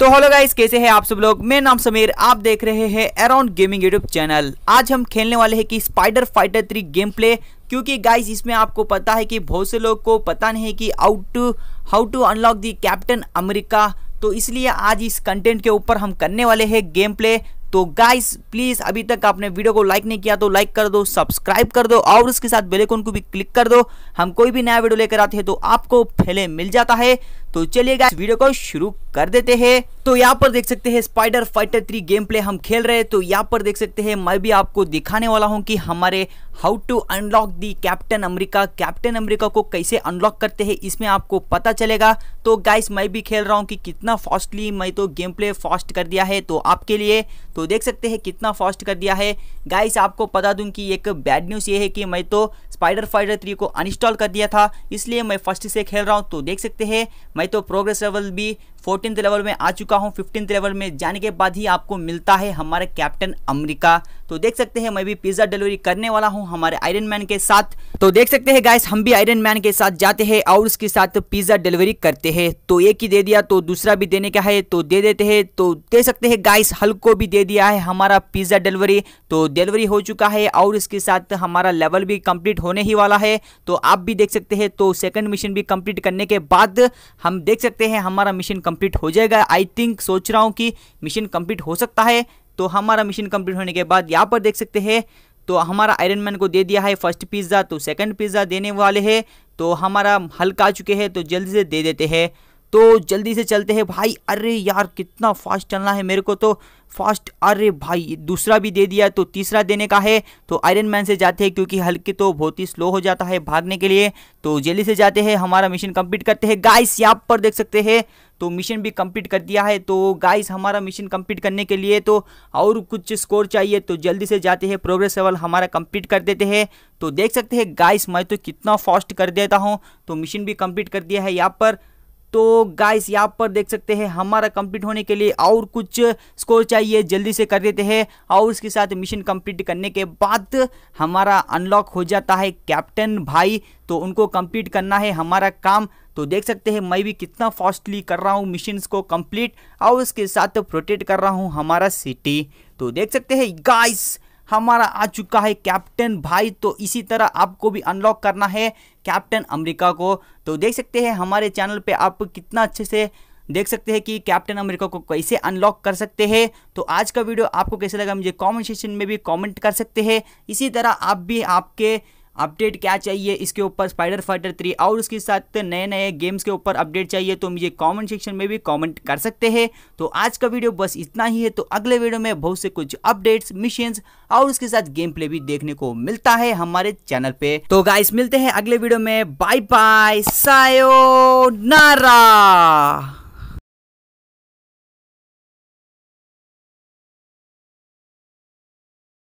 तो hello guys कैसे हैं आप सब लोग मैं नाम समीर आप देख रहे हैं अराउंड गेमिंग यूट्यूब चैनल आज हम खेलने वाले हैं कि Spider Fighter three game play क्योंकि गाइस इसमें आपको पता है कि बहुत से लोग को पता नहीं है कि out how to unlock the Captain America तो इसलिए आज इस कंटेंट के ऊपर हम करने वाले हैं गेम प्ले तो गाइस प्लीज़ अभी तक आपने वीडियो को लाइक नहीं किया तो लाइक कर दो सब्सक्राइब कर दो और उसके साथ बेलेकोन को भी क्लिक कर दो हम कोई भी नया वीडियो लेकर आते हैं तो आपको पहले मिल जाता है तो चलिए गाइस वीडियो को शुरू कर देते हैं तो यहाँ पर देख सकते हैं Spider Fighter three game play हम खेल रहे हैं तो यहाँ पर देख सकते हैं मैं भी आपको दिखाने वाला हूँ कि हमारे how to unlock the Captain America Captain America को कैसे अनलॉक करते हैं इसमें आपको पता चलेगा तो गाइस मैं भी खेल रहा हूँ कि कितना फास्टली मैं तो गेम प्ले फास्ट कर दिया है तो आपके लिए तो देख सकते हैं कितना फास्ट कर दिया है गाइस आपको बता दूँ कि एक बैड न्यूज़ ये है कि मैं तो स्पाइडर फाइटर थ्री को अनइंस्टॉल कर दिया था इसलिए मैं फर्स्ट से खेल रहा हूँ तो देख सकते हैं मैं तो प्रोग्रेस लेवल भी फोर्टी फोर्टीन लेवल में आ चुका हूँ फिफ्टीन लेवल में जाने के बाद ही आपको मिलता है हमारा कैप्टन अमरीका तो देख सकते हैं मैं भी पिज़्ज़ा डिलीवरी करने वाला हूँ हमारे आयरन मैन के साथ तो देख सकते हैं गाइस हम भी आयरन मैन के साथ जाते हैं और उसके साथ पिज्ज़ा डिलीवरी करते हैं तो एक ही दे दिया तो दूसरा भी देने का है तो दे देते हैं तो दे सकते हैं गाइस हल्क को भी दे दिया है हमारा पिज़्ज़ा डिलीवरी तो डिलीवरी हो चुका है और इसके साथ हमारा लेवल भी कंप्लीट होने ही वाला है तो आप भी देख सकते हैं तो सेकंड मिशन भी कंप्लीट करने के बाद हम देख सकते हैं हमारा मिशन कंप्लीट हो जाएगा आई थिंक सोच रहा हूँ कि मिशन कंप्लीट हो सकता है तो हमारा मिशन कंप्लीट होने के बाद यहाँ पर देख सकते हैं तो हमारा आयरन मैन को दे दिया है फर्स्ट पिज़्ज़ा तो सेकंड पिज़्ज़ा देने वाले हैं तो हमारा हल्का आ चुके हैं तो जल्दी से दे देते हैं तो जल्दी से चलते हैं भाई अरे यार कितना फास्ट चलना है मेरे को तो फास्ट अरे भाई दूसरा भी दे दिया तो तीसरा देने का है तो आयरन मैन से जाते हैं क्योंकि हल्के तो बहुत ही स्लो हो जाता है भागने के लिए तो जल्दी से जाते हैं हमारा मिशन कंप्लीट करते हैं गाइस यहाँ पर देख सकते हैं तो मिशन भी कंप्लीट कर दिया है तो गाइस हमारा मिशन कंप्लीट करने के लिए तो और कुछ स्कोर चाहिए तो जल्दी से जाते हैं प्रोग्रेस लेवल हमारा कंप्लीट कर देते हैं तो देख सकते हैं गाइस मैं तो कितना फास्ट कर देता हूँ तो मिशन भी कंप्लीट कर दिया है यहाँ पर तो गाइस यहाँ पर देख सकते हैं हमारा कंप्लीट होने के लिए और कुछ स्कोर चाहिए जल्दी से कर देते हैं और उसके साथ मिशन कंप्लीट करने के बाद हमारा अनलॉक हो जाता है कैप्टन भाई तो उनको कंप्लीट करना है हमारा काम तो देख सकते हैं मैं भी कितना फास्टली कर रहा हूँ मिशन को कंप्लीट और उसके साथ प्रोटेक्ट कर रहा हूँ हमारा सिटी तो देख सकते हैं गाइस हमारा आ चुका है कैप्टन भाई तो इसी तरह आपको भी अनलॉक करना है कैप्टन अमेरिका को तो देख सकते हैं हमारे चैनल पे आप कितना अच्छे से देख सकते हैं कि कैप्टन अमेरिका को कैसे अनलॉक कर सकते हैं तो आज का वीडियो आपको कैसे लगा मुझे कमेंट सेक्शन में भी कमेंट कर सकते हैं इसी तरह आप भी आपके अपडेट क्या चाहिए इसके ऊपर स्पाइडर फाइटर थ्री और उसके साथ नए नए गेम्स के ऊपर अपडेट चाहिए तो मुझे कमेंट सेक्शन में भी कमेंट कर सकते हैं तो आज का वीडियो बस इतना ही है तो अगले वीडियो में बहुत से कुछ अपडेट्स मिशन और उसके साथ गेम प्ले भी देखने को मिलता है हमारे चैनल पे तो गाइस मिलते हैं अगले वीडियो में बाय बाय सायो नारा